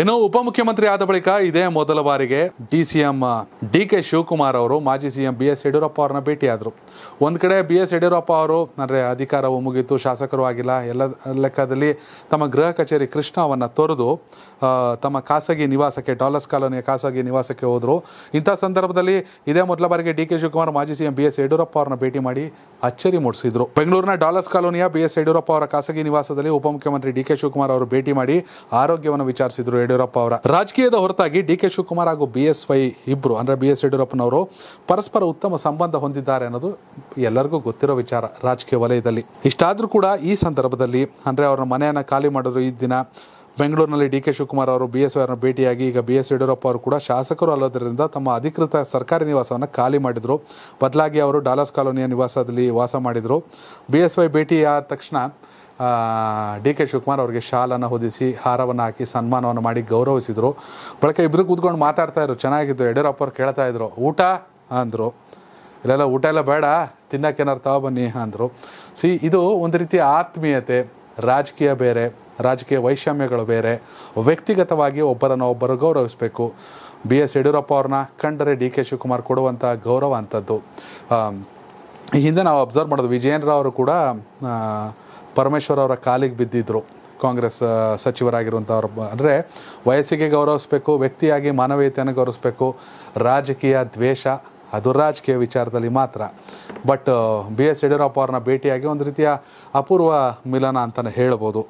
ಇನ್ನು ಉಪಮುಖ್ಯಮಂತ್ರಿ ಆದ ಬಳಿಕ ಇದೇ ಮೊದಲ ಬಾರಿಗೆ D C M D K Shivakumar ಅವರು ಮಾಜಿ C M B S Yediyurappa ಅವರನ್ನ ಭೇಟಿಯಾದರು ಒಂದು ಕಡೆ ಬಿ ಎಸ್ ಯಡಿಯೂರಪ್ಪ ಅವರು ಅಂದರೆ ಅಧಿಕಾರವು ಮುಗಿತು ಶಾಸಕರು ಆಗಿಲ್ಲ ಎಲ್ಲ ಲೆಕ್ಕದಲ್ಲಿ ತಮ್ಮ ಗೃಹ ಕಚೇರಿ ಕೃಷ್ಣವನ್ನು ತೊರೆದು ತಮ್ಮ ಖಾಸಗಿ ನಿವಾಸಕ್ಕೆ ಡಾಲರ್ಸ್ ಕಾಲೋನಿಯ ಖಾಸಗಿ ನಿವಾಸಕ್ಕೆ ಹೋದರು ಇಂಥ ಸಂದರ್ಭದಲ್ಲಿ ಇದೇ ಮೊದಲ ಬಾರಿಗೆ ಡಿ ಕೆ ಶಿವಕುಮಾರ್ ಮಾಜಿ C M B S Yediyurappa ಅವರನ್ನ ಭೇಟಿ ಮಾಡಿ ಅಚ್ಚರಿ ಮೂಡಿಸಿದರು ಬೆಂಗಳೂರಿನ ಡಾಲರ್ಸ್ ಕಾಲೋನಿಯ ಬಿ ಎಸ್ ಯಡಿಯೂರಪ್ಪ ಅವರ ಖಾಸಗಿ ನಿವಾಸದಲ್ಲಿ ಉಪಮುಖ್ಯಮಂತ್ರಿ ಡಿ ಕೆ ಶಿವಕುಮಾರ್ ಅವರು ಭೇಟಿ ಮಾಡಿ ಆರೋಗ್ಯವನ್ನು ವಿಚಾರಿಸಿದರು ಯಡಿಯೂರಪ್ಪ ಅವರ ರಾಜಕೀಯದ ಹೊರತಾಗಿ ಡಿ ಕೆ ಶಿವಕುಮಾರ್ ಹಾಗೂ ಬಿ ಎಸ್ ವೈ ಇಬ್ಬರು ಅಂದರೆ ಬಿ ಎಸ್ ಯಡಿಯೂರಪ್ಪನವರು ಪರಸ್ಪರ ಉತ್ತಮ ಸಂಬಂಧ ಹೊಂದಿದ್ದಾರೆ ಅನ್ನೋದು ಎಲ್ಲರಿಗೂ ಗೊತ್ತಿರೋ ವಿಚಾರ ರಾಜಕೀಯ ವಲಯದಲ್ಲಿ ಇಷ್ಟಾದರೂ ಕೂಡ ಈ ಸಂದರ್ಭದಲ್ಲಿ ಅಂದರೆ ಅವರ ಮನೆಯನ್ನು ಖಾಲಿ ಮಾಡಿದ್ರು ಈ ದಿನ ಬೆಂಗಳೂರಿನಲ್ಲಿ ಡಿ ಕೆ ಶಿವಕುಮಾರ್ ಅವರು ಬಿ ಎಸ್ ಅವರನ್ನು ಭೇಟಿಯಾಗಿ ಈಗ ಬಿ ಎಸ್ ಯಡಿಯೂರಪ್ಪ ಅವರು ಕೂಡ ಶಾಸಕರು ಅಲ್ಲೋದ್ರಿಂದ ತಮ್ಮ ಅಧಿಕೃತ ಸರ್ಕಾರಿ ನಿವಾಸವನ್ನು ಖಾಲಿ ಮಾಡಿದರು ಬದಲಾಗಿ ಅವರು ಡಾಲಸ್ ಕಾಲೋನಿಯ ನಿವಾಸದಲ್ಲಿ ವಾಸ ಮಾಡಿದರು ಬಿ ಎಸ್ ವೈ ಭೇಟಿಯಾದ ತಕ್ಷಣ ಡಿ ಕೆ ಶಿವಕುಮಾರ್ ಅವರಿಗೆ ಶಾಲನ್ನು ಹೊದಿಸಿ ಹಾರವನ್ನು ಹಾಕಿ ಸನ್ಮಾನವನ್ನು ಮಾಡಿ ಗೌರವಿಸಿದರು ಬಳಕೆ ಇಬ್ಬರು ಕೂತ್ಕೊಂಡು ಮಾತಾಡ್ತಾ ಇದ್ರು ಚೆನ್ನಾಗಿದ್ದು ಯಡಿಯೂರಪ್ಪ ಅವ್ರು ಕೇಳ್ತಾ ಇದ್ರು ಊಟ ಅಂದರು ಇಲ್ಲೆಲ್ಲ ಊಟ ಎಲ್ಲ ಬೇಡ ತಿನ್ನೋಕ್ಕೇನಾರು ತಗೋ ಬನ್ನಿ ಅಂದರು ಸಿ ಇದು ಒಂದು ರೀತಿಯ ಆತ್ಮೀಯತೆ ರಾಜಕೀಯ ಬೇರೆ ರಾಜಕೀಯ ವೈಷಮ್ಯಗಳು ಬೇರೆ ವ್ಯಕ್ತಿಗತವಾಗಿ ಒಬ್ಬರನ್ನು ಒಬ್ಬರು ಗೌರವಿಸಬೇಕು ಬಿ ಎಸ್ ಯಡಿಯೂರಪ್ಪ ಅವ್ರನ್ನ ಕಂಡರೆ ಡಿ ಕೆ ಶಿವಕುಮಾರ್ ಕೊಡುವಂಥ ಗೌರವ ಅಂಥದ್ದು ಈ ಹಿಂದೆ ನಾವು ಅಬ್ಸರ್ವ್ ಮಾಡೋದು ವಿಜಯೇಂದ್ರ ಅವರು ಕೂಡ ಪರಮೇಶ್ವರ್ ಅವರ ಕಾಲಿಗೆ ಬಿದ್ದಿದ್ದರು ಕಾಂಗ್ರೆಸ್ ಸಚಿವರಾಗಿರುವಂಥವ್ರು ಅಂದರೆ ವಯಸ್ಸಿಗೆ ಗೌರವಿಸ್ಬೇಕು ವ್ಯಕ್ತಿಯಾಗಿ ಮಾನವೀಯತೆಯನ್ನು ಗೌರವಿಸ್ಬೇಕು ರಾಜಕೀಯ ದ್ವೇಷ ಅದು ರಾಜಕೀಯ ವಿಚಾರದಲ್ಲಿ ಮಾತ್ರ ಬಟ್ ಬಿ ಎಸ್ ಯಡಿಯೂರಪ್ಪ ಅವ್ರನ್ನ ಭೇಟಿಯಾಗಿ ಒಂದು ರೀತಿಯ ಅಪೂರ್ವ ಮಿಲನ ಅಂತಲೇ ಹೇಳ್ಬೋದು